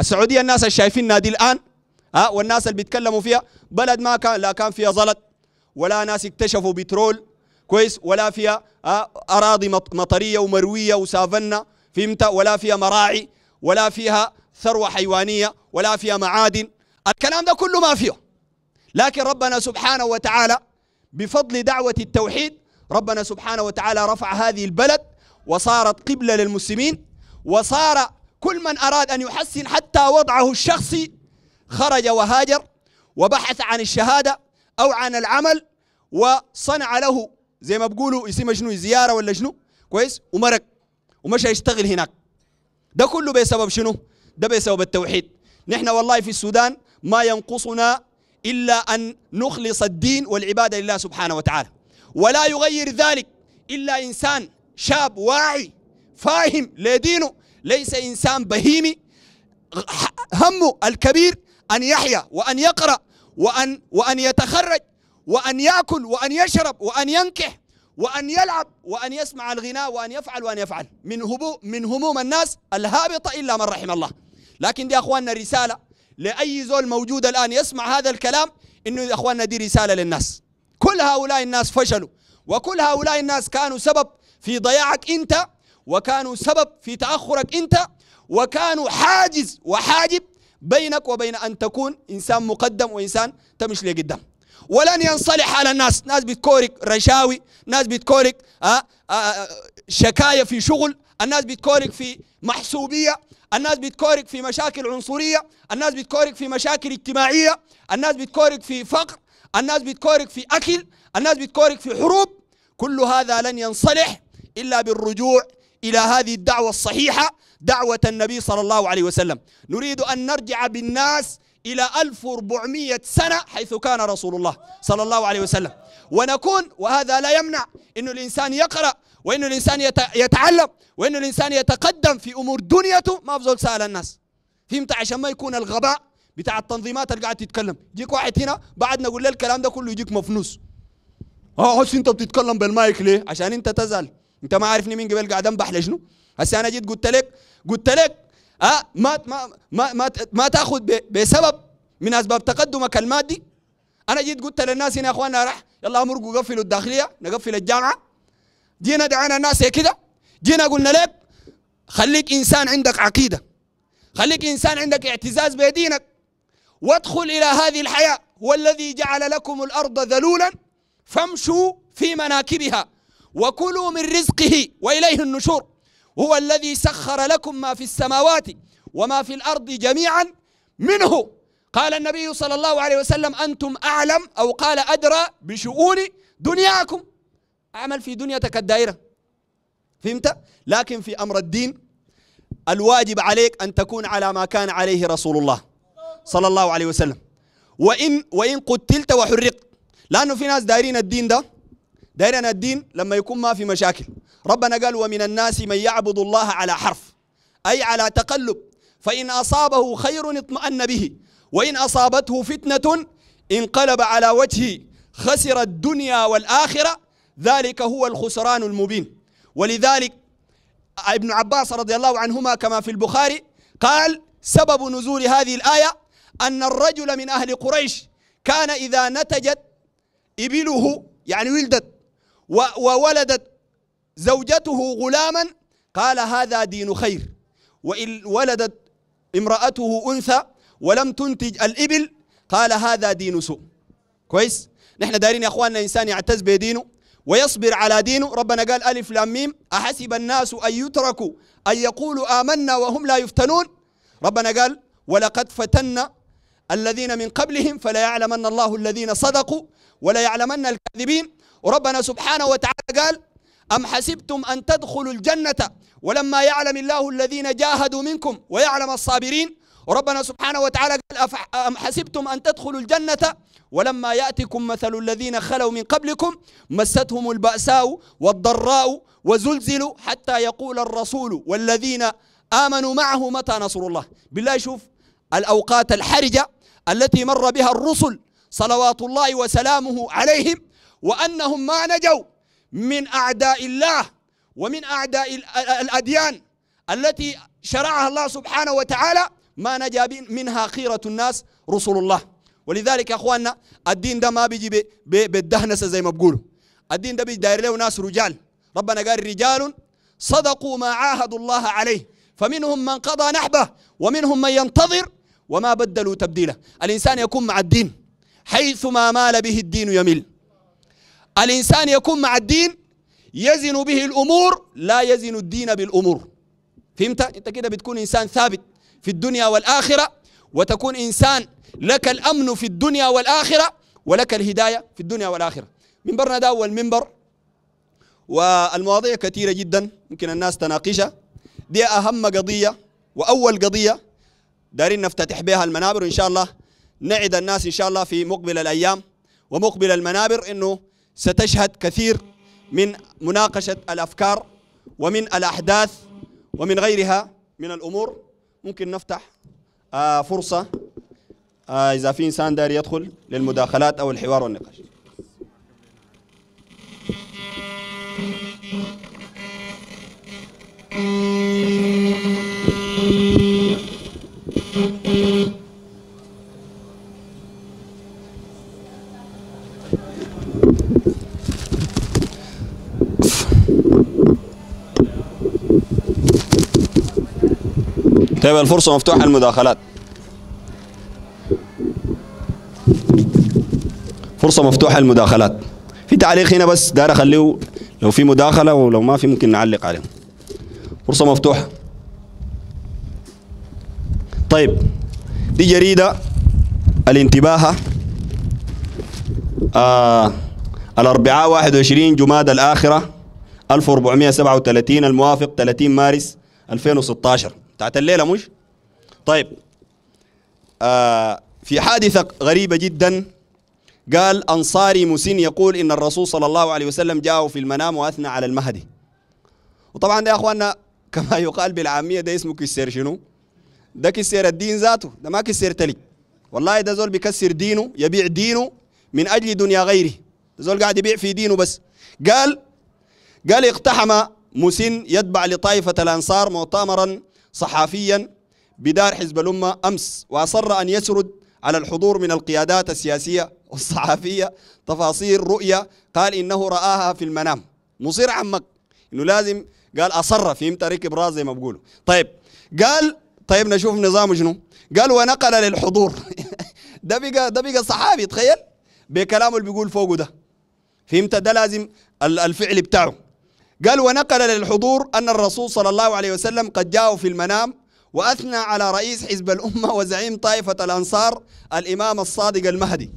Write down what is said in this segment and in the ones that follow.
السعوديه الناس اللي شايفين نادي الان ها والناس اللي بيتكلموا فيها بلد ما كان لا كان فيها زلط ولا ناس اكتشفوا بترول كويس ولا فيها اراضي مطريه ومرويه وسافنا فهمت ولا فيها مراعي ولا فيها ثروه حيوانيه ولا فيها معادن الكلام ده كله ما فيه لكن ربنا سبحانه وتعالى بفضل دعوه التوحيد ربنا سبحانه وتعالى رفع هذه البلد وصارت قبله للمسلمين وصار كل من أراد أن يحسن حتى وضعه الشخصي خرج وهاجر وبحث عن الشهادة أو عن العمل وصنع له زي ما بقولوا يسمى شنو زيارة ولا شنو كويس ومرق ومشى يشتغل هناك ده كله بسبب شنو ده بسبب التوحيد نحن والله في السودان ما ينقصنا إلا أن نخلص الدين والعبادة لله سبحانه وتعالى ولا يغير ذلك إلا إنسان شاب واعي فاهم لدينه ليس إنسان بهيمي همه الكبير أن يحيا وأن يقرأ وأن, وأن يتخرج وأن يأكل وأن يشرب وأن ينكح وأن يلعب وأن يسمع الغناء وأن يفعل وأن يفعل من, هبو من هموم الناس الهابطة إلا من رحم الله لكن دي أخواننا رسالة لأي زول موجود الآن يسمع هذا الكلام إنه يا أخواننا دي رسالة للناس كل هؤلاء الناس فشلوا وكل هؤلاء الناس كانوا سبب في ضياعك أنت وكانوا سبب في تأخرك أنت وكانوا حاجز وحاجب بينك وبين أن تكون إنسان مقدم وإنسان تمشي لقدام ولن ينصلح على الناس ناس بتكورك رشاوي ناس بتكورك آه، آه، آه، شكاية في شغل الناس بتكورك في محسوبية الناس بتكورك في مشاكل عنصرية الناس بتكورك في مشاكل اجتماعية الناس بتكورك في فقر الناس بتكورك في أكل الناس بتكورك في حروب كل هذا لن ينصلح إلا بالرجوع إلى هذه الدعوة الصحيحة دعوة النبي صلى الله عليه وسلم نريد أن نرجع بالناس إلى 1400 سنة حيث كان رسول الله صلى الله عليه وسلم ونكون وهذا لا يمنع أن الإنسان يقرأ وأن الإنسان يتعلم وأن الإنسان يتقدم في أمور دنيته ما بزول سأل الناس فهمت عشان ما يكون الغباء بتاع التنظيمات اللي قاعد تتكلم يجيك واحد هنا بعد نقول له الكلام ده كله يجيك مفنوس اه انت بتتكلم بالمايك ليه عشان انت تزعل انت ما عارفني من قبل قاعد انبح لشنو هسه انا جيت قلت لك قلت لك أه ما ما ما ما, ما تاخذ بسبب من اسباب تقدمك المادي انا جيت قلت للناس هنا يا اخواننا راح يلا امرقوا قفلوا الداخليه نقفل الجامعه جينا دعانا الناس كده جينا قلنا لك خليك انسان عندك عقيده خليك انسان عندك اعتزاز بدينك وادخل الى هذه الحياه والذي جعل لكم الارض ذلولا فامشوا في مناكبها وكلوا من رزقه واليه النشور هو الذي سخر لكم ما في السماوات وما في الارض جميعا منه قال النبي صلى الله عليه وسلم انتم اعلم او قال ادرى بشؤون دنياكم اعمل في دنيتك الدائره فهمت لكن في امر الدين الواجب عليك ان تكون على ما كان عليه رسول الله صلى الله عليه وسلم وان وان قتلت وحرقت لانه في ناس دايرين الدين ده دائما الدين لما يكون ما في مشاكل ربنا قال ومن الناس من يعبد الله على حرف أي على تقلب فإن أصابه خير اطمأن به وإن أصابته فتنة انقلب على وجهه خسر الدنيا والآخرة ذلك هو الخسران المبين ولذلك ابن عباس رضي الله عنهما كما في البخاري قال سبب نزول هذه الآية أن الرجل من أهل قريش كان إذا نتجت إبله يعني ولدت وولدت زوجته غلاما قال هذا دين خير وإن ولدت امرأته أنثى ولم تنتج الإبل قال هذا دين سوء كويس نحن دارين يا أخواننا إنسان يعتز بدينه ويصبر على دينه ربنا قال ألف لام ميم أحسب الناس أن يتركوا أن يقولوا آمنا وهم لا يفتنون ربنا قال ولقد فتنا الذين من قبلهم فلا يعلمن الله الذين صدقوا ولا يعلمن الكاذبين وربنا سبحانه وتعالى قال أم حسبتم أن تدخلوا الجنة ولما يعلم الله الذين جاهدوا منكم ويعلم الصابرين وربنا سبحانه وتعالى قال أم حسبتم أن تدخلوا الجنة ولما يأتكم مثل الذين خلوا من قبلكم مستهم البأساء والضراء وزلزلوا حتى يقول الرسول والذين آمنوا معه متى نصر الله بالله شوف الأوقات الحرجة التي مر بها الرسل صلوات الله وسلامه عليهم وأنهم ما نجوا من أعداء الله ومن أعداء الأديان التي شرعها الله سبحانه وتعالى ما نجا منها خيرة الناس رسل الله ولذلك يا أخواننا الدين ده ما بيجي بالدهنسة زي ما بقولوا الدين ده بيجي داير له ناس رجال ربنا قال رجال صدقوا ما عاهدوا الله عليه فمنهم من قضى نحبه ومنهم من ينتظر وما بدلوا تبديلا الإنسان يكون مع الدين حيثما مال به الدين يمل الإنسان يكون مع الدين يزن به الأمور لا يزن الدين بالأمور فهمت؟ أنت كده بتكون إنسان ثابت في الدنيا والآخرة وتكون إنسان لك الأمن في الدنيا والآخرة ولك الهداية في الدنيا والآخرة منبرنا ده أول منبر والمواضيع كثيرة جدا ممكن الناس تناقشها دي أهم قضية وأول قضية دارين نفتتح بها المنابر وإن شاء الله نعد الناس إن شاء الله في مقبل الأيام ومقبل المنابر إنه ستشهد كثير من مناقشة الأفكار ومن الأحداث ومن غيرها من الأمور ممكن نفتح آه فرصة آه إذا في إنسان داري يدخل للمداخلات أو الحوار والنقاش Thank you. طيب الفرصة مفتوحة للمداخلات فرصة مفتوحة للمداخلات في تعليق هنا بس داير اخليه لو في مداخلة ولو ما في ممكن نعلق عليهم فرصة مفتوحة طيب دي جريدة الانتباه آه الأربعاء 21 جماد الآخرة 1437 الموافق 30 مارس 2016 بتاعت الليله مش طيب آه في حادثه غريبه جدا قال انصاري مسن يقول ان الرسول صلى الله عليه وسلم جاءه في المنام واثنى على المهدي وطبعا ده يا اخواننا كما يقال بالعاميه ده اسمه كسر شنو؟ ده كسر الدين ذاته ده ما كسر تلي والله ده زول بيكسر دينه يبيع دينه من اجل دنيا غيره ده زول قاعد يبيع في دينه بس قال قال اقتحم مسن يتبع لطائفه الانصار مؤتمرا صحافيا بدار حزب الأمة أمس وأصر أن يسرد على الحضور من القيادات السياسية والصحافية تفاصيل رؤية قال إنه رآها في المنام مصير عمك إنه لازم قال أصر في ركب راس زي ما بقوله طيب قال طيب نشوف نظامه شنو قال ونقل للحضور ده بقى ده بقى صحابي تخيل بكلامه اللي بيقول فوقه ده فهمت ده لازم الفعل بتاعه قال ونقل للحضور أن الرسول صلى الله عليه وسلم قد جاءه في المنام وأثنى على رئيس حزب الأمة وزعيم طائفة الأنصار الإمام الصادق المهدي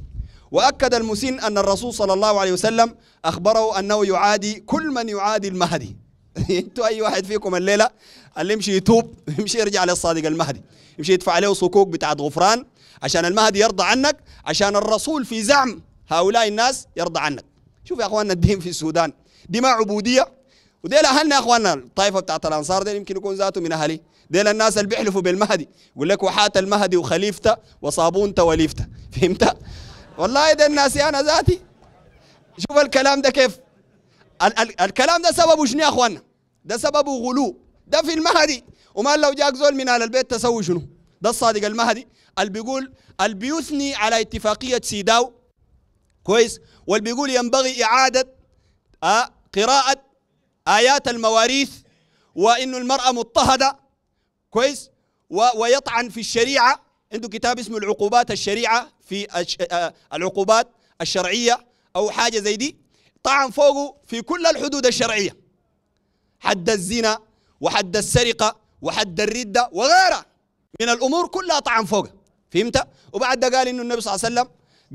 وأكد المسن أن الرسول صلى الله عليه وسلم أخبره أنه يعادي كل من يعادي المهدي انتوا اي واحد فيكم الليله اللي يمشي يتوب يمشي يرجع للصادق المهدي يمشي يدفع عليه صكوك بتاعت غفران عشان المهدي يرضى عنك عشان الرسول في زعم هؤلاء الناس يرضى عنك شوف يا اخواننا الدين في السودان دي ما عبوديه وديل اهلنا يا اخواننا الطائفه بتاعت الانصار ديل يمكن يكون ذاته من اهلي ديل الناس اللي بيحلفوا بالمهدي يقول لك وحات المهدي وخليفته وصابونته وليفته فهمت والله ده الناس انا ذاتي شوف الكلام ده كيف ال- ال- الكلام ده سببه شنو يا اخواننا ده سببه غلو ده في المهدي وما لو جاك زول من اهل البيت تسوي شنو ده الصادق المهدي اللي بيقول اللي بيثني على اتفاقيه سيداو كويس واللي بيقول ينبغي اعاده آه قراءه آيات المواريث وإنه المرأة مضطهدة كويس ويطعن في الشريعة عنده كتاب اسمه العقوبات الشريعة في آه، العقوبات الشرعية أو حاجة زي دي طعن فوقه في كل الحدود الشرعية حد الزنا وحد السرقة وحد الردة وغيرها من الأمور كلها طعن فوقه فهمت؟ وبعد ده قال إنه النبي صلى الله عليه وسلم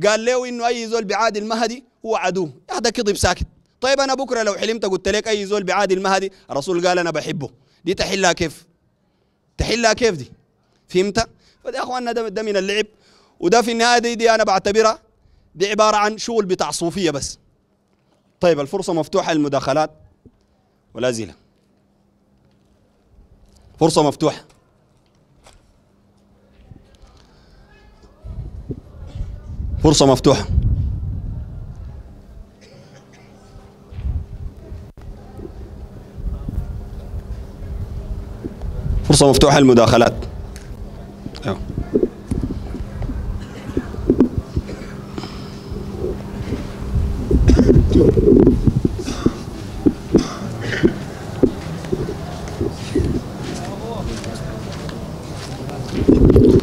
قال له إنه أي زول بعاد المهدي هو عدو هذا كذب ساكت طيب انا بكره لو حلمت قلت لك اي زول بعادل مهدي الرسول قال انا بحبه دي تحلها كيف تحلها كيف دي فهمت فده يا اخواننا ده, ده من اللعب وده في النهايه دي, دي انا بعتبرها دي عباره عن شغل بتاع صوفيه بس طيب الفرصه مفتوحه للمداخلات ولا زيله فرصه مفتوحه فرصه مفتوحه فرصة مفتوحة للمداخلات أيوه.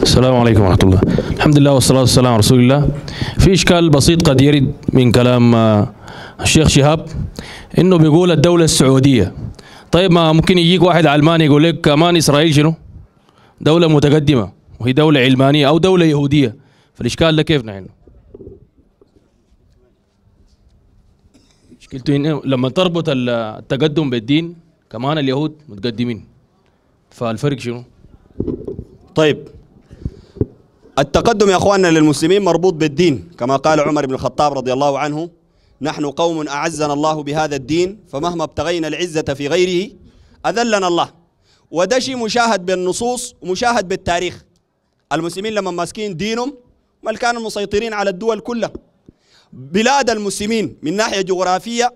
السلام عليكم ورحمة الله الحمد لله والصلاة والسلام على رسول الله في إشكال بسيط قد يرد من كلام آه، الشيخ شهاب إنه بيقول الدولة السعودية طيب ما ممكن يجيك واحد علماني يقول لك كمان اسرائيل شنو؟ دوله متقدمه وهي دوله علمانيه او دوله يهوديه فالاشكال ده كيف نحن؟ مشكلته لما تربط التقدم بالدين كمان اليهود متقدمين فالفرق شنو؟ طيب التقدم يا اخواننا للمسلمين مربوط بالدين كما قال عمر بن الخطاب رضي الله عنه نحن قوم أعزنا الله بهذا الدين فمهما ابتغينا العزة في غيره أذلنا الله وده شيء مشاهد بالنصوص ومشاهد بالتاريخ المسلمين لما ماسكين دينهم ما كانوا مسيطرين على الدول كلها بلاد المسلمين من ناحية جغرافية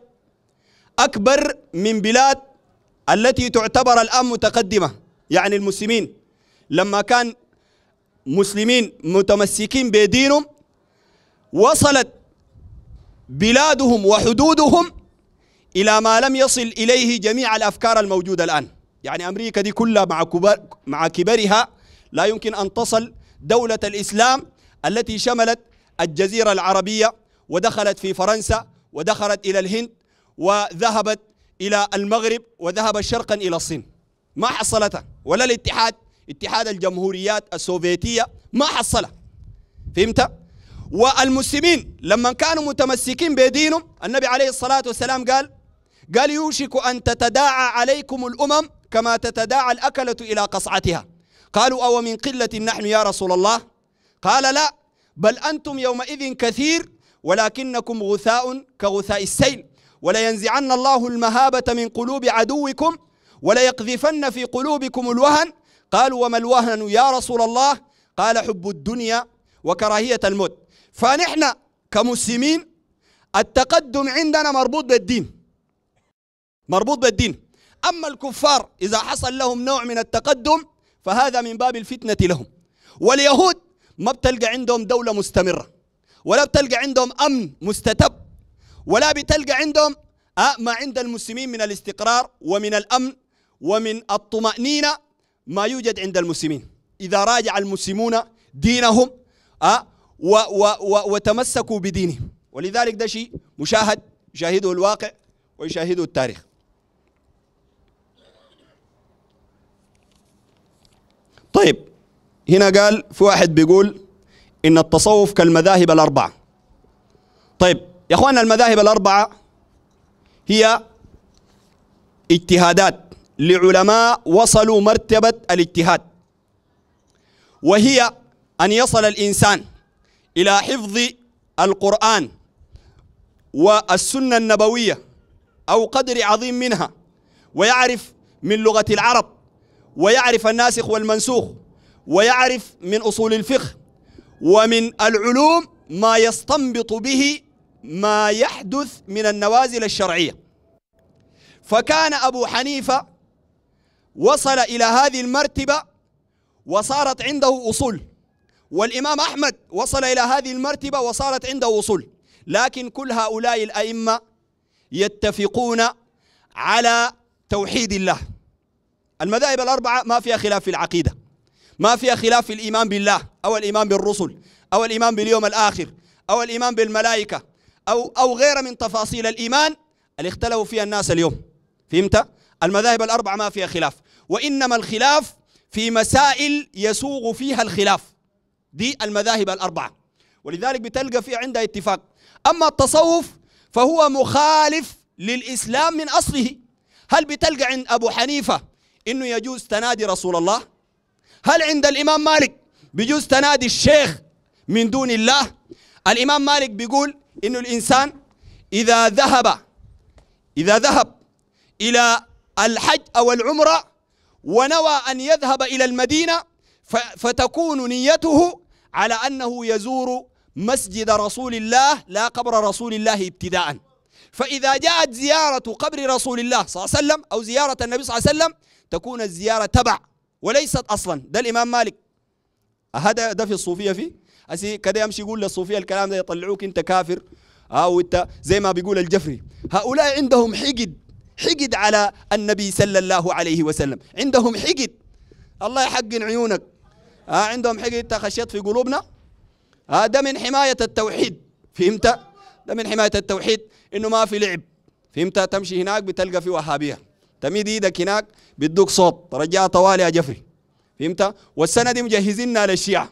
أكبر من بلاد التي تعتبر الآن متقدمة يعني المسلمين لما كان مسلمين متمسكين بدينهم وصلت بلادهم وحدودهم إلى ما لم يصل إليه جميع الأفكار الموجودة الآن يعني أمريكا دي كلها مع, كبر مع كبرها لا يمكن أن تصل دولة الإسلام التي شملت الجزيرة العربية ودخلت في فرنسا ودخلت إلى الهند وذهبت إلى المغرب وذهبت شرقا إلى الصين ما حصلتها ولا الاتحاد اتحاد الجمهوريات السوفيتية ما حصلها فهمت؟ والمسلمين لما كانوا متمسكين بدينهم النبي عليه الصلاة والسلام قال قال يوشك أن تتداعى عليكم الأمم كما تتداعى الأكلة إلى قصعتها قالوا أو من قلة نحن يا رسول الله قال لا بل أنتم يومئذ كثير ولكنكم غثاء كغثاء السيل ولينزعن الله المهابة من قلوب عدوكم وليقذفن في قلوبكم الوهن قالوا وما الوهن يا رسول الله قال حب الدنيا وكراهية الموت فنحن كمسلمين التقدم عندنا مربوط بالدين مربوط بالدين أما الكفار إذا حصل لهم نوع من التقدم فهذا من باب الفتنة لهم واليهود ما بتلقى عندهم دولة مستمرة ولا بتلقى عندهم أمن مستتب ولا بتلقى عندهم آه، ما عند المسلمين من الاستقرار ومن الأمن ومن الطمأنينة ما يوجد عند المسلمين إذا راجع المسلمون دينهم أه و و و وتمسكوا بدينه ولذلك ده شيء مشاهد يشاهده الواقع ويشاهده التاريخ طيب هنا قال في واحد بيقول ان التصوف كالمذاهب الاربعه طيب يا اخوانا المذاهب الاربعه هي اجتهادات لعلماء وصلوا مرتبه الاجتهاد وهي ان يصل الانسان إلى حفظ القرآن والسنة النبوية أو قدر عظيم منها ويعرف من لغة العرب ويعرف الناسخ والمنسوخ ويعرف من أصول الفقه ومن العلوم ما يستنبط به ما يحدث من النوازل الشرعية فكان أبو حنيفة وصل إلى هذه المرتبة وصارت عنده أصول والإمام أحمد وصل إلى هذه المرتبة وصارت عنده وصول لكن كل هؤلاء الأئمة يتفقون على توحيد الله المذاهب الأربعة ما فيها خلاف في العقيدة ما فيها خلاف في الإيمان بالله أو الإيمان بالرسل أو الإيمان باليوم الآخر أو الإيمان بالملائكة أو, أو غير من تفاصيل الإيمان اللي اختلفوا فيها الناس اليوم فهمت؟ المذاهب الأربعة ما فيها خلاف وإنما الخلاف في مسائل يسوغ فيها الخلاف دي المذاهب الأربعة ولذلك بتلقى في عندها اتفاق أما التصوف فهو مخالف للإسلام من أصله هل بتلقى عند أبو حنيفة إنه يجوز تنادي رسول الله هل عند الإمام مالك بيجوز تنادي الشيخ من دون الله الإمام مالك بيقول إنه الإنسان إذا ذهب إذا ذهب إلى الحج أو العمرة ونوى أن يذهب إلى المدينة فتكون نيته على أنه يزور مسجد رسول الله لا قبر رسول الله ابتداء فإذا جاءت زيارة قبر رسول الله صلى الله عليه وسلم أو زيارة النبي صلى الله عليه وسلم تكون الزيارة تبع وليست أصلا ده الإمام مالك هذا ده في الصوفية فيه أسي كده يمشي يقول للصوفية الكلام ده يطلعوك أنت كافر أو آه، أنت زي ما بيقول الجفري هؤلاء عندهم حقد حقد على النبي صلى الله عليه وسلم عندهم حقد الله يحقن عيونك آه عندهم انت خشيت في قلوبنا آه ده من حماية التوحيد فهمت ده من حماية التوحيد إنه ما في لعب فهمت تمشي هناك بتلقى في وهابية تميد إيدك هناك بدوك صوت رجاء طوالي يا جفري فهمت والسنة دي مجهزيننا للشيعة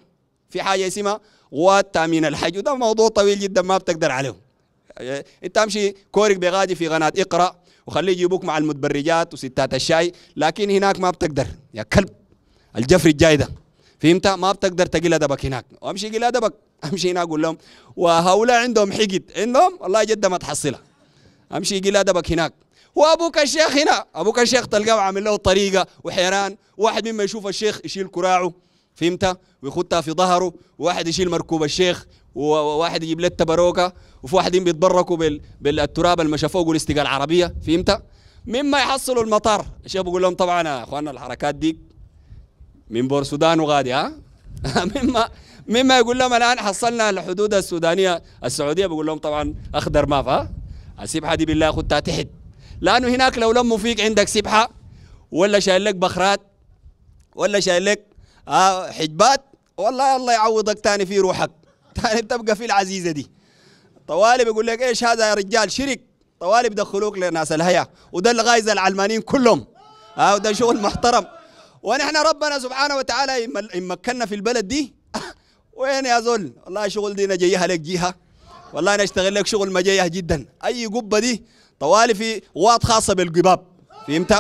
في حاجة اسمها قوات تأمين الحج وده موضوع طويل جدا ما بتقدر عليه انت امشي كورك بغادي في قناة اقرأ وخليه يجيبوك مع المتبرجات وستات الشاي لكن هناك ما بتقدر يا كلب الجفري الجاي ده فهمت ما بتقدر تقل ادبك هناك وامشي قل ادبك امشي هنا اقول لهم وهؤلاء عندهم حقد عندهم والله جد ما تحصلها امشي قل ادبك هناك وابوك الشيخ هنا ابوك الشيخ تلقاه عامل له طريقه وحيران واحد مما يشوف الشيخ يشيل كراعه فهمت ويخطها في ظهره وواحد يشيل مركوب الشيخ وواحد يجيب له التبروكه وفي واحدين بيتبركوا بال... بالتراب المشفوق والاستقاء العربيه فهمت مما يحصلوا المطار الشيخ بيقول لهم طبعا يا اخواننا الحركات ديك من بور السودان وغادي ها مما مما يقول لهم الان حصلنا الحدود السودانيه السعوديه بقول لهم طبعا اخضر ما فيها اسيب حدي بالله خدتها تحت لانه هناك لو لموا فيك عندك سبحه ولا شايل لك بخرات ولا شايل لك آه، حجبات والله الله يعوضك تاني في روحك تاني تبقى في العزيزه دي طوالي بيقول لك ايش هذا يا رجال شرك طوالي بدخلوك لناس الهيا وده اللي غايز العلمانيين كلهم ها آه، وده شغل محترم ونحن ربنا سبحانه وتعالى إن مكنا في البلد دي وين يا زول والله شغل دي جيها لك جيها والله انا اشتغل لك شغل مجيه جدا اي قبه دي طوالي في واط خاصه بالقباب فهمت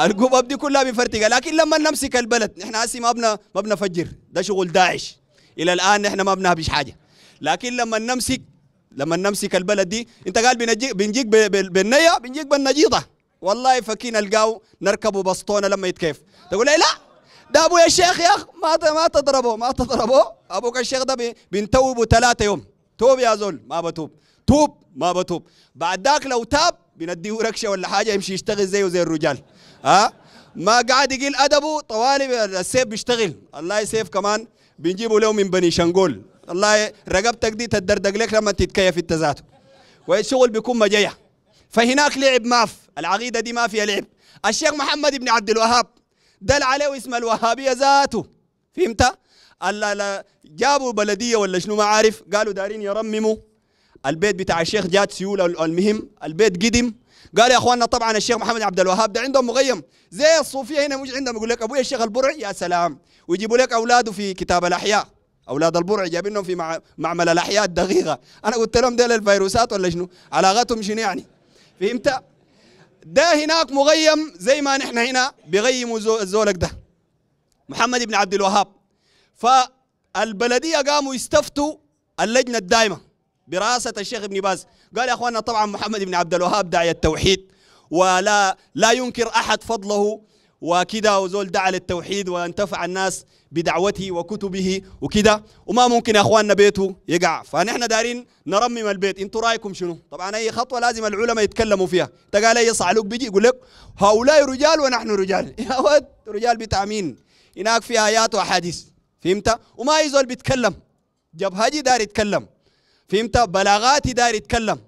القباب دي كلها بفرتقه لكن لما نمسك البلد نحن هسي ما بنا ما بنفجر ده شغل داعش الى الان نحن ما بنهبش حاجه لكن لما نمسك لما نمسك البلد دي انت قال بنجيك بنجيك بالنيه بنجيك بالنجيضه والله فكينا القاو نركبوا بسطونه لما يتكيف تقول لي لا ده ابويا الشيخ يا اخ ما ما تضربه ما تضربه ابوك الشيخ ده بنتوبه ثلاثة يوم توب يا زول ما بتوب توب ما بتوب بعد ذاك لو تاب بنديه ركشه ولا حاجه يمشي يشتغل زيه زي الرجال ها أه؟ ما قاعد يقل ادبه طوالي السيف بيشتغل الله يسيف كمان بنجيبه له من بني شنقول الله رقبتك دي تدردق لك لما تتكيف انت ذاته والشغل بيكون مجيه فهناك لعب ماف العقيده دي ما فيها لعب الشيخ محمد بن عبد الوهاب دل عليه اسم الوهابيه ذاته فهمت؟ جابوا بلديه ولا شنو ما عارف قالوا دارين يرمموا البيت بتاع الشيخ جات سيوله المهم البيت قدم قال يا اخواننا طبعا الشيخ محمد عبد الوهاب ده عندهم مغيم زي الصوفيه هنا مش عندهم يقول لك ابويا الشيخ البرع يا سلام ويجيبوا لك اولاده في كتاب الاحياء اولاد البرع جايبينهم في معمل الاحياء الدقيقه انا قلت لهم ديل الفيروسات ولا شنو علاقتهم شنو يعني فهمت ده هناك مغيم زي ما نحن هنا بيغيموا زولك ده محمد بن عبد الوهاب فالبلديه قاموا يستفتوا اللجنه الدائمه برئاسه الشيخ ابن باز قال يا اخواننا طبعا محمد بن عبد الوهاب داعي التوحيد ولا لا ينكر احد فضله وكده وزول دعا للتوحيد وانتفع الناس بدعوته وكتبه وكذا وما ممكن يا اخواننا بيته يقع فنحن دارين نرمم البيت انتوا رايكم شنو طبعا اي خطوه لازم العلماء يتكلموا فيها انت قال اي صعلوك بيجي يقول لك هؤلاء رجال ونحن رجال يا ود رجال بتاع مين هناك في ايات واحاديث فهمت وما يزول بيتكلم جبهجي دار يتكلم فهمت بلاغاتي دار يتكلم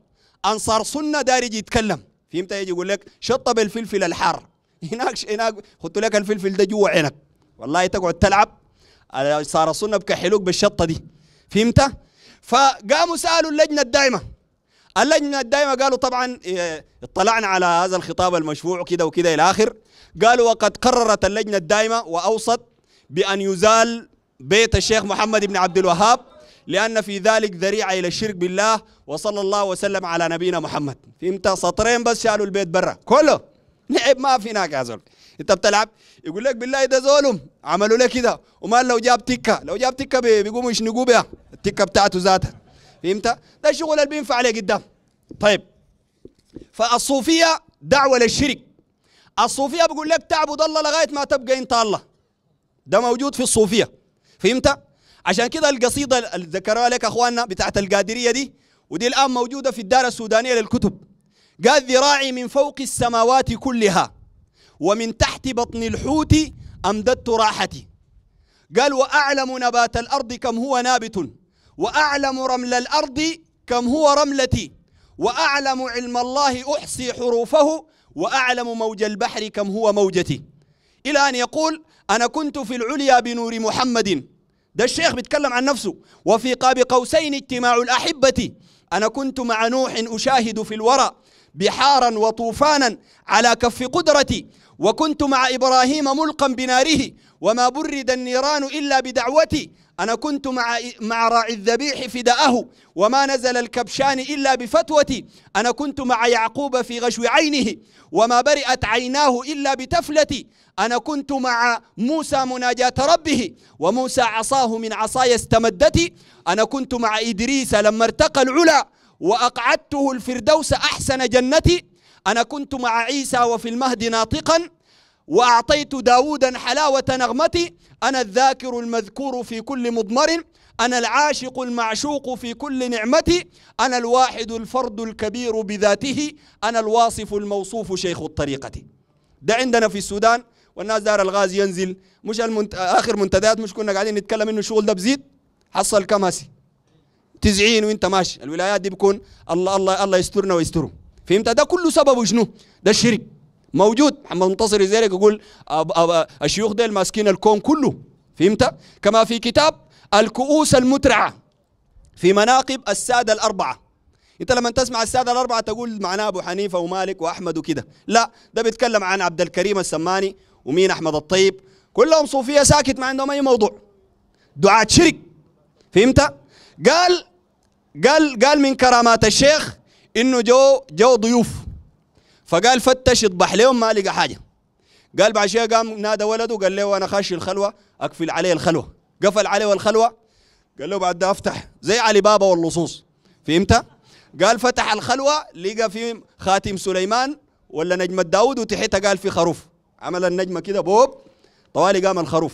انصار سنه دار يجي يتكلم فهمت يجي يقول لك شطب الفلفل الحار هناك هناك قلت لك الفلفل ده جوا عينك والله تقعد تلعب صار السنه بكحلوك بالشطه دي فهمت فقاموا سالوا اللجنه الدائمه اللجنه الدائمه قالوا طبعا إيه، اطلعنا على هذا الخطاب المشفوع كده وكده الى اخر قالوا وقد قررت اللجنه الدائمه واوصت بان يزال بيت الشيخ محمد بن عبد الوهاب لأن في ذلك ذريعة إلى الشرك بالله وصلى الله وسلم على نبينا محمد فهمت سطرين بس شالوا البيت برا كله لعب نعم، ما في هناك يا زول انت بتلعب يقول لك بالله ده ظلم عملوا له كده ومال لو جاب تكه لو جاب تكه بيقوموا يشنقوا بها التكه بتاعته ذاتها فهمت ده الشغل اللي بينفع عليه قدام طيب فالصوفيه دعوه للشرك الصوفيه بيقول لك تعبد الله لغايه ما تبقى انت الله ده موجود في الصوفيه فهمت عشان كده القصيده اللي ذكروها لك اخواننا بتاعت القادريه دي ودي الان موجوده في الدار السودانيه للكتب قال ذراعي من فوق السماوات كلها ومن تحت بطن الحوت أمددت راحتي قال وأعلم نبات الأرض كم هو نابت وأعلم رمل الأرض كم هو رملتي وأعلم علم الله أحصي حروفه وأعلم موج البحر كم هو موجتي إلى أن يقول أنا كنت في العليا بنور محمد ده الشيخ بيتكلم عن نفسه وفي قاب قوسين اجتماع الأحبة أنا كنت مع نوح أشاهد في الورى بحارا وطوفانا على كف قدرتي وكنت مع إبراهيم ملقا بناره وما برد النيران إلا بدعوتي أنا كنت مع مع راعي الذبيح فداءه وما نزل الكبشان إلا بفتوتي أنا كنت مع يعقوب في غشو عينه وما برئت عيناه إلا بتفلتي أنا كنت مع موسى مناجاة ربه وموسى عصاه من عصاي استمدتي أنا كنت مع إدريس لما ارتقى العلا وأقعدته الفردوس أحسن جنتي أنا كنت مع عيسى وفي المهد ناطقا وأعطيت داودا حلاوة نغمتي أنا الذاكر المذكور في كل مضمر أنا العاشق المعشوق في كل نعمتي أنا الواحد الفرد الكبير بذاته أنا الواصف الموصوف شيخ الطريقة ده عندنا في السودان والناس دار الغاز ينزل مش المنت... آخر منتديات مش كنا قاعدين نتكلم إنه الشغل ده بزيد حصل كماسي 90 وانت ماشي الولايات دي بيكون الله الله الله يسترنا ويسترهم فهمت ده كله سببه شنو ده الشرك موجود محمد منتصر زيرك يقول أب أب الشيوخ ديل ماسكين الكون كله فهمت كما في كتاب الكؤوس المترعه في مناقب الساده الاربعه انت لما تسمع الساده الاربعه تقول معناه ابو حنيفه ومالك واحمد وكده لا ده بيتكلم عن عبد الكريم السماني ومين احمد الطيب كلهم صوفيه ساكت ما عندهم اي موضوع دعاة شرك فهمت قال قال قال من كرامات الشيخ انه جو جو ضيوف فقال فتش اطبح لهم ما لقى حاجه قال بعد شويه قام نادى ولده قال له انا خاشي الخلوه اقفل عليه الخلوه قفل عليه الخلوه قال له بعد افتح زي علي بابا واللصوص فهمت قال فتح الخلوه لقى في خاتم سليمان ولا نجمه داود وتحتها قال في خروف عمل النجمه كده بوب طوالي قام الخروف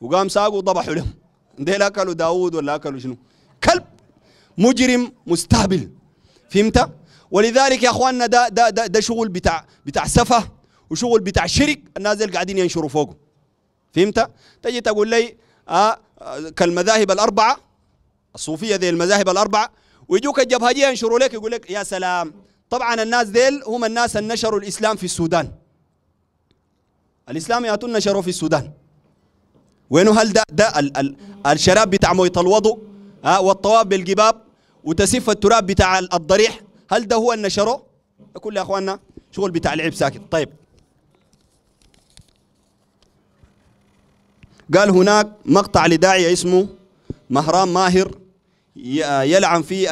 وقام ساقه وضبحوا لهم ديل اكلوا داود ولا اكلوا شنو كلب مجرم مستهبل فهمت ولذلك يا اخواننا ده ده ده, ده شغل بتاع بتاع سفه وشغل بتاع شرك الناس دي قاعدين ينشروا فوقه فهمت تجي تقول لي آه, آه، كالمذاهب الاربعه الصوفيه ذي المذاهب الاربعه ويجوك الجبهجيه ينشروا لك يقول لك يا سلام طبعا الناس ديل هم الناس اللي نشروا الاسلام في السودان الاسلام ياتون نشروا في السودان وينو هل ده ده ال ال الشراب بتاع مويه الوضوء ها والطواف بالجباب وتسف التراب بتاع الضريح هل ده هو النشره كل يا اخواننا شغل بتاع لعب ساكت طيب قال هناك مقطع لداعية اسمه مهران ماهر يلعن في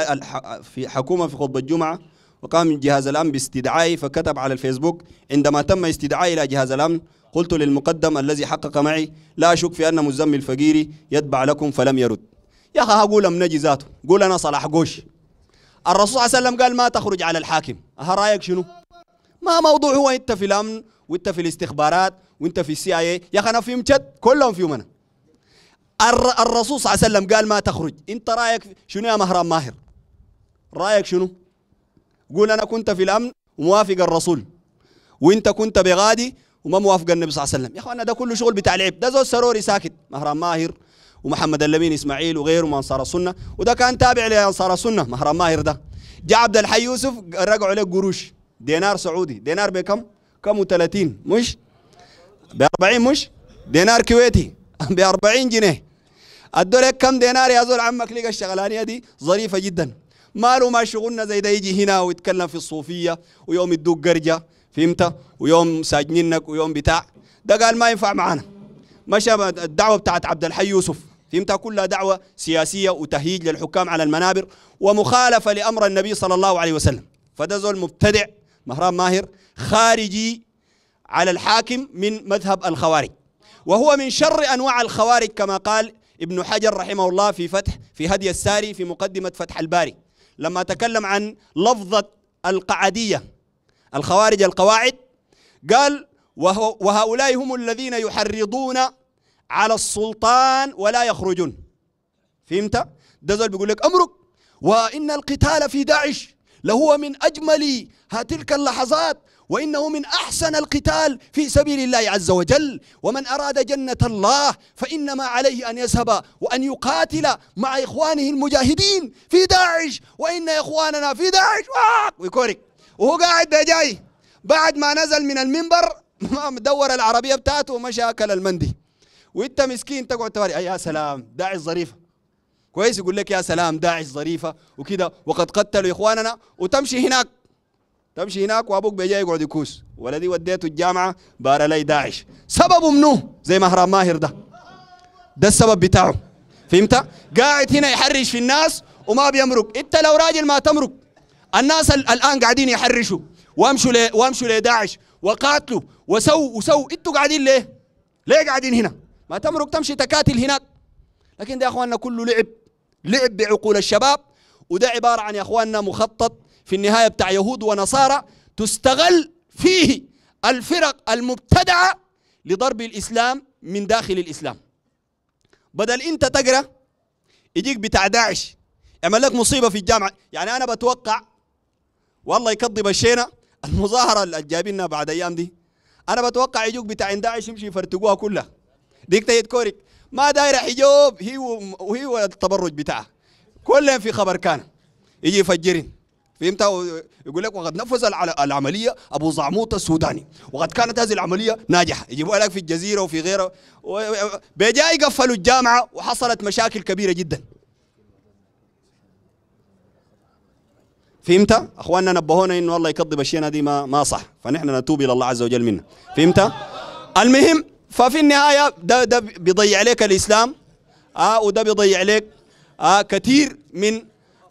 في حكومة في خطبة الجمعة وقام جهاز الأمن باستدعائي فكتب على الفيسبوك عندما تم استدعائي إلى جهاز الأمن قلت للمقدم الذي حقق معي لا أشك في أن مزمل الفقيري يتبع لكم فلم يرد يا اخي هقول منجي ذاته قول انا صلاح قوش الرسول صلى الله عليه وسلم قال ما تخرج على الحاكم ها رايك شنو ما موضوع هو انت في الامن وانت في الاستخبارات وانت في السي اي إيه. يا اخي انا في مشد كلهم فيهم انا الرسول صلى الله عليه وسلم قال ما تخرج انت رايك شنو يا مهران ماهر رايك شنو قول انا كنت في الامن وموافق الرسول وانت كنت بغادي وما موافق النبي صلى الله عليه وسلم يا اخوانا ده كله شغل بتاع لعب ده زول سروري ساكت مهران ماهر ومحمد اللمين اسماعيل وغيره من انصار السنه وده كان تابع لانصار السنه مهرم ماهر ده جاء عبد الحي يوسف رجعوا له قروش دينار سعودي دينار بكم؟ كم و30 مش؟ ب 40 مش؟ دينار كويتي ب 40 جنيه ادوا لك كم دينار يا زول عمك لقى الشغلانيه دي ظريفه جدا ماله ما شغلنا زي ده يجي هنا ويتكلم في الصوفيه ويوم يدوك قرجه فهمت؟ ويوم ساجنينك ويوم بتاع ده قال ما ينفع معانا مشى الدعوه بتاعت عبد الحي يوسف فهمتها كلها دعوة سياسية وتهييج للحكام على المنابر ومخالفة لأمر النبي صلى الله عليه وسلم فده المبتدع مبتدع مهران ماهر خارجي على الحاكم من مذهب الخوارج وهو من شر أنواع الخوارج كما قال ابن حجر رحمه الله في فتح في هدي الساري في مقدمة فتح الباري لما تكلم عن لفظة القعدية الخوارج القواعد قال وهؤلاء هم الذين يحرضون على السلطان ولا يخرجون فهمت؟ ده زول بيقول لك امرك وان القتال في داعش لهو من اجمل تلك اللحظات وانه من احسن القتال في سبيل الله عز وجل ومن اراد جنه الله فانما عليه ان يذهب وان يقاتل مع اخوانه المجاهدين في داعش وان اخواننا في داعش ويكورك وهو قاعد ده جاي بعد ما نزل من المنبر دور العربيه بتاعته ومشى اكل المندي وانت مسكين تقعد توري يا سلام داعش ظريفه كويس يقول لك يا سلام داعش ظريفه وكذا وقد قتلوا اخواننا وتمشي هناك تمشي هناك وابوك بيجي يقعد يكوس ولدي وديته الجامعه بار لي داعش سببه منو زي مهرام ماهر ده ده السبب بتاعه فهمت قاعد هنا يحرش في الناس وما بيمرق انت لو راجل ما تمرق الناس الان قاعدين يحرشوا وامشوا لي وامشوا لداعش وقاتلوا وسووا وسووا انتوا قاعدين ليه ليه قاعدين هنا ما تمرق تمشي تكاتل هناك لكن ده يا اخواننا كله لعب لعب بعقول الشباب وده عباره عن يا اخواننا مخطط في النهايه بتاع يهود ونصارى تستغل فيه الفرق المبتدعه لضرب الاسلام من داخل الاسلام بدل انت تقرا يجيك بتاع داعش يعمل لك مصيبه في الجامعه يعني انا بتوقع والله يكضب الشينا المظاهره اللي جايبينها بعد ايام دي انا بتوقع يجوك بتاع داعش يمشي يفرتقوها كلها ديكتاتور كوريك ما داير حجوب هي وهي التبرج بتاعها كلهم في خبر كان يجي يفجرين فهمت يقول لك وقد نفذ العمليه ابو زعموطه السوداني وقد كانت هذه العمليه ناجحه يجيبوها لك في الجزيره وفي غيره بجاي قفلوا الجامعه وحصلت مشاكل كبيره جدا فهمت اخواننا نبهونا انه الله يكذب الشيء هذه ما ما صح فنحن نتوب الى الله عز وجل منه فهمت المهم ففي النهاية ده, ده بيضيع عليك الإسلام آه وده بيضيع عليك آه كثير من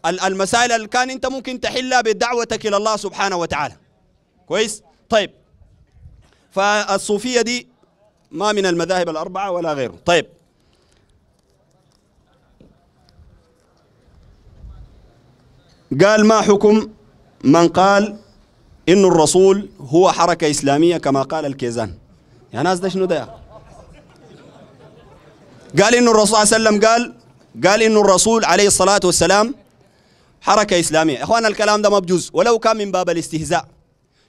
المسائل اللي كان أنت ممكن تحلها بدعوتك إلى الله سبحانه وتعالى كويس طيب فالصوفية دي ما من المذاهب الأربعة ولا غيره طيب قال ما حكم من قال إن الرسول هو حركة إسلامية كما قال الكيزان يعني ناس ده شنو ده يا قال انه الرسول صلى الله عليه وسلم قال قال انه الرسول عليه الصلاه والسلام حركه اسلاميه اخوانا الكلام ده ما بجوز ولو كان من باب الاستهزاء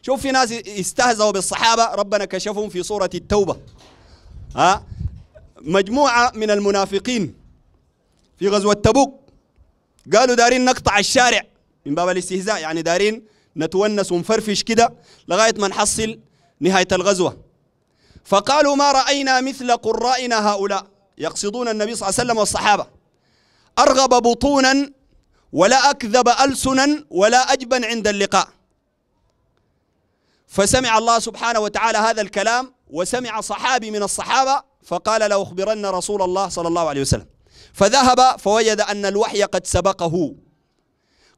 شوف في ناس استهزوا بالصحابه ربنا كشفهم في سوره التوبه ها مجموعه من المنافقين في غزوه تبوك قالوا دارين نقطع الشارع من باب الاستهزاء يعني دارين نتونس ونفرفش كده لغايه ما نحصل نهايه الغزوه فقالوا ما رأينا مثل قرائنا هؤلاء يقصدون النبي صلى الله عليه وسلم والصحابة أرغب بطونا ولا أكذب ألسنا ولا أجبا عند اللقاء فسمع الله سبحانه وتعالى هذا الكلام وسمع صحابي من الصحابة فقال لأخبرن رسول الله صلى الله عليه وسلم فذهب فوجد أن الوحي قد سبقه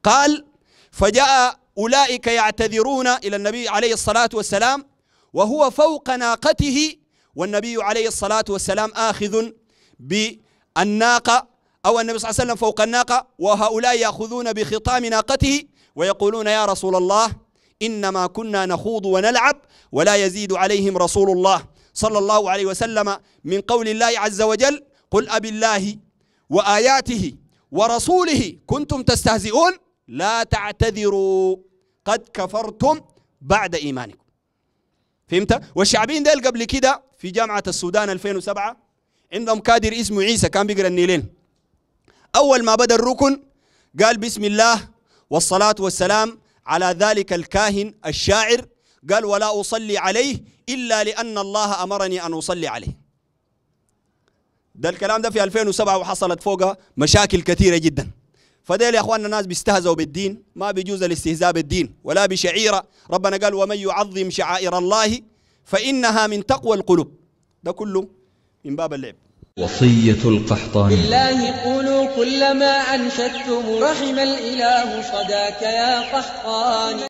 قال فجاء أولئك يعتذرون إلى النبي عليه الصلاة والسلام وهو فوق ناقته والنبي عليه الصلاة والسلام آخذ بالناقة أو النبي صلى الله عليه وسلم فوق الناقة وهؤلاء يأخذون بخطام ناقته ويقولون يا رسول الله إنما كنا نخوض ونلعب ولا يزيد عليهم رسول الله صلى الله عليه وسلم من قول الله عز وجل قل أب الله وآياته ورسوله كنتم تستهزئون لا تعتذروا قد كفرتم بعد إيمانكم فهمت والشعبيين ديل قبل كده في جامعه السودان 2007 عندهم كادر اسمه عيسى كان بيقرا النيلين اول ما بدا الركن قال بسم الله والصلاه والسلام على ذلك الكاهن الشاعر قال ولا اصلي عليه الا لان الله امرني ان اصلي عليه ده الكلام ده في 2007 وحصلت فوقها مشاكل كثيره جدا فديل يا اخواننا ناس بيستهزوا بالدين ما بيجوز الاستهزاء بالدين ولا بشعيره ربنا قال ومن يعظم شعائر الله فانها من تقوى القلوب ده كله من باب اللعب وصية القحطان بالله قولوا كلما أنشدتم رحم الإله صداك يا قحطان